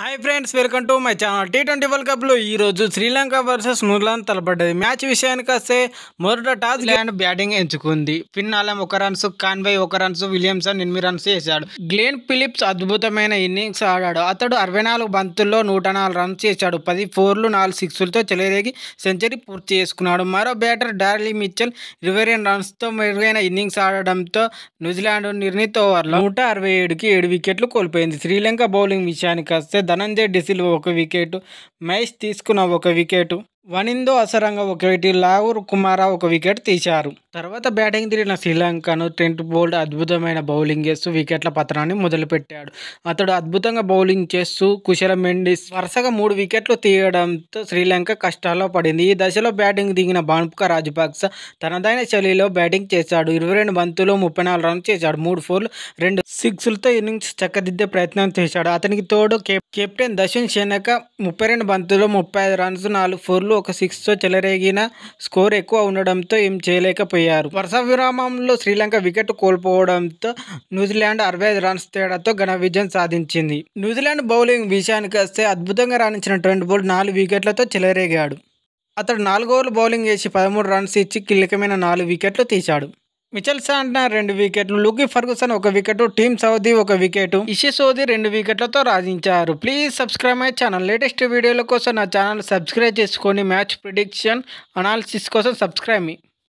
hi friends welcome to my channel T twenty world కప్లో ఈరోజు Sri Lanka versus New Zealand తలపడ్డది match విషయానికి వస్తే మొదట టాస్ ల్యాండ్ బ్యాటింగ్ ఎంచుకుంది పిన్నాలం ఒక రన్స్ కాన్వై ఒక రన్స్ విలియమ్సన్ ఎనిమిది రన్స్ చేశాడు గ్లేన్ ఫిలిప్స్ అద్భుతమైన ఇన్నింగ్స్ ఆడాడు అతడు అరవై నాలుగు బంతుల్లో నూట నాలుగు రన్స్ చేశాడు పది ఫోర్లు నాలుగు సిక్స్లతో చెలరేగి సెంచరీ పూర్తి చేసుకున్నాడు మరో బ్యాటర్ డార్లీ మిచ్చల్ ఇరవై రెండు రన్స్తో మెరుగైన ఇన్నింగ్స్ ఆడడంతో న్యూజిలాండ్ నిర్ణీత ఓవర్లో నూట అరవై ఏడుకి ఏడు వికెట్లు కోల్పోయింది శ్రీలంక బౌలింగ్ విషయానికి వస్తే ధనంజయ్ డిసిల్ ఒక వికెట్ మహేష్ తీసుకున్న ఒక వికెట్ వనిందో అసరంగా ఒక వికెట్ లాగూర్ కుమారా ఒక వికెట్ తీశారు తర్వాత బ్యాటింగ్ తిరిగిన శ్రీలంకను ట్రెంట్ బోల్డ్ అద్భుతమైన బౌలింగ్ చేస్తూ వికెట్ల పతనాన్ని మొదలుపెట్టాడు అతడు అద్భుతంగా బౌలింగ్ చేస్తూ కుశల మెండిస్ వరుసగా మూడు వికెట్లు తీయడంతో శ్రీలంక కష్టాల్లో పడింది ఈ దశలో బ్యాటింగ్ దిగిన బాణుపుక రాజపాక్స తనదైన శైలిలో బ్యాటింగ్ చేశాడు ఇరవై రెండు బంతులు ముప్పై నాలుగు రన్స్ చేశాడు మూడు ఫోర్లు రెండు సిక్స్లతో ఇన్నింగ్స్ చక్కదిద్దే ప్రయత్నం చేశాడు అతనికి తోడు కెప్టెన్ దశన్ శనక ముప్పై రెండు బంతులు ముప్పై ఐదు రన్స్ నాలుగు ఫోర్లు ఒక సిక్స్తో చెలరేగిన స్కోర్ ఎక్కువ ఉండడంతో ఏం చేయలేకపోయారు వర్ష విరామంలో శ్రీలంక వికెట్ కోల్పోవడంతో న్యూజిలాండ్ అరవై ఐదు రన్స్ తేడాతో ఘన విజయం సాధించింది న్యూజిలాండ్ బౌలింగ్ విషయానికి వస్తే అద్భుతంగా రాణించిన ట్వంటీ బోల్ట్ నాలుగు వికెట్లతో చెలరేగాడు అతడు నాలుగు ఓవర్లు బౌలింగ్ చేసి పదమూడు రన్స్ ఇచ్చి కీలకమైన నాలుగు వికెట్లు తీశాడు మిచల్ సాంట్న రెండు వికెట్లు లుకీ ఫర్గుసన్ ఒక వికెట్ టీమ్ సౌదీ ఒక వికెట్ ఇషి సౌదీ రెండు వికెట్లతో రాజించారు please subscribe my channel latest వీడియోల కోసం నా ఛానల్ సబ్స్క్రైబ్ చేసుకొని మ్యాచ్ ప్రిడిక్షన్ అనాలిసిస్ కోసం సబ్స్క్రైబ్ మీ